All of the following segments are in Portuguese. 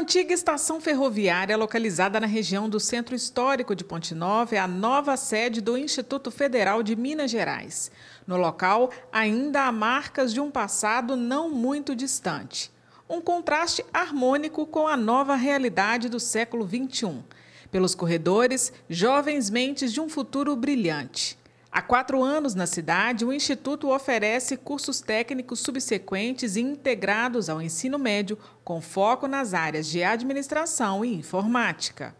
antiga estação ferroviária localizada na região do Centro Histórico de Ponte Nova é a nova sede do Instituto Federal de Minas Gerais. No local, ainda há marcas de um passado não muito distante. Um contraste harmônico com a nova realidade do século XXI. Pelos corredores, jovens mentes de um futuro brilhante. Há quatro anos na cidade, o Instituto oferece cursos técnicos subsequentes e integrados ao ensino médio, com foco nas áreas de administração e informática.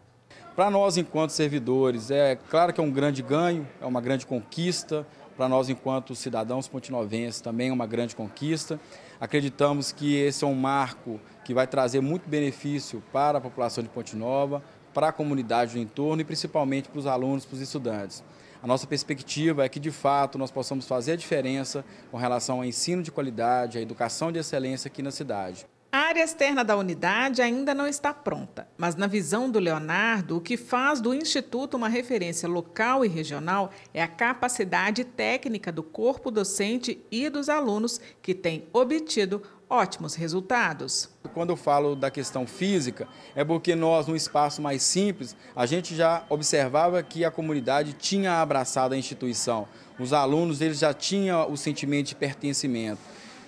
Para nós, enquanto servidores, é claro que é um grande ganho, é uma grande conquista. Para nós, enquanto cidadãos pontinovenses, também é uma grande conquista. Acreditamos que esse é um marco que vai trazer muito benefício para a população de Ponte Nova, para a comunidade do entorno e principalmente para os alunos, para os estudantes. A nossa perspectiva é que, de fato, nós possamos fazer a diferença com relação ao ensino de qualidade, à educação de excelência aqui na cidade. A área externa da unidade ainda não está pronta, mas na visão do Leonardo, o que faz do Instituto uma referência local e regional é a capacidade técnica do corpo docente e dos alunos que têm obtido ótimos resultados. Quando eu falo da questão física, é porque nós, num espaço mais simples, a gente já observava que a comunidade tinha abraçado a instituição. Os alunos eles já tinham o sentimento de pertencimento.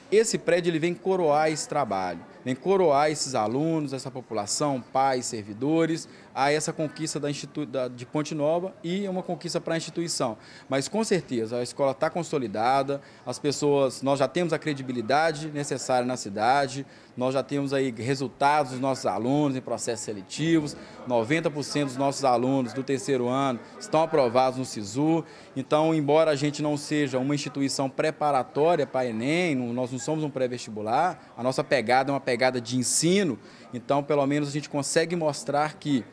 Esse prédio ele vem coroar esse trabalho em coroar esses alunos, essa população, pais, servidores, a essa conquista da institu da, de Ponte Nova e é uma conquista para a instituição. Mas com certeza a escola está consolidada, as pessoas, nós já temos a credibilidade necessária na cidade, nós já temos aí resultados dos nossos alunos em processos seletivos, 90% dos nossos alunos do terceiro ano estão aprovados no SISU. Então, embora a gente não seja uma instituição preparatória para a Enem, nós não somos um pré-vestibular, a nossa pegada é uma pegada pegada de ensino, então pelo menos a gente consegue mostrar que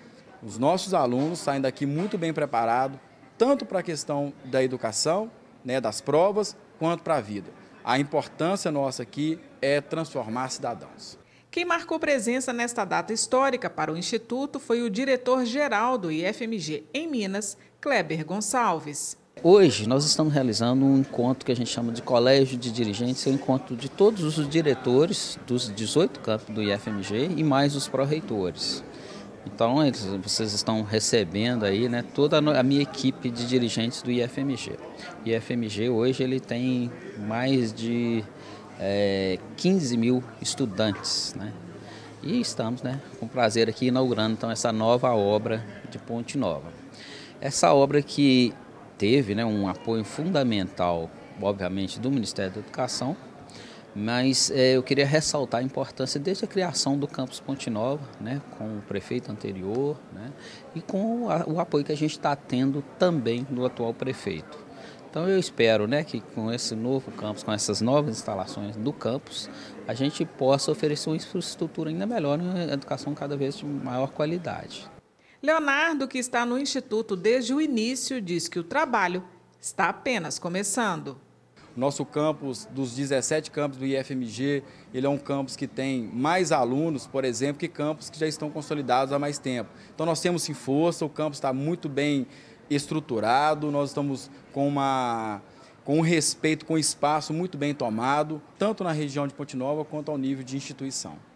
os nossos alunos saem daqui muito bem preparados, tanto para a questão da educação, né, das provas, quanto para a vida. A importância nossa aqui é transformar cidadãos. Quem marcou presença nesta data histórica para o Instituto foi o diretor-geral do IFMG em Minas, Kleber Gonçalves. Hoje nós estamos realizando um encontro que a gente chama de Colégio de Dirigentes, é um encontro de todos os diretores dos 18 campos do IFMG e mais os pró-reitores. Então eles, vocês estão recebendo aí né, toda a minha equipe de dirigentes do IFMG. O IFMG hoje ele tem mais de é, eh, 15 mil estudantes. Né? E estamos né, com prazer aqui inaugurando então, essa nova obra de Ponte Nova. Essa obra que teve né, um apoio fundamental, obviamente, do Ministério da Educação, mas é, eu queria ressaltar a importância desde a criação do Campus Ponte Nova, né, com o prefeito anterior, né, e com a, o apoio que a gente está tendo também do atual prefeito. Então eu espero né, que com esse novo campus, com essas novas instalações do campus, a gente possa oferecer uma infraestrutura ainda melhor, uma educação cada vez de maior qualidade. Leonardo, que está no Instituto desde o início, diz que o trabalho está apenas começando. Nosso campus, dos 17 campos do IFMG, ele é um campus que tem mais alunos, por exemplo, que campos que já estão consolidados há mais tempo. Então nós temos em força, o campus está muito bem estruturado, nós estamos com uma com um respeito, com um espaço muito bem tomado, tanto na região de Ponte Nova quanto ao nível de instituição.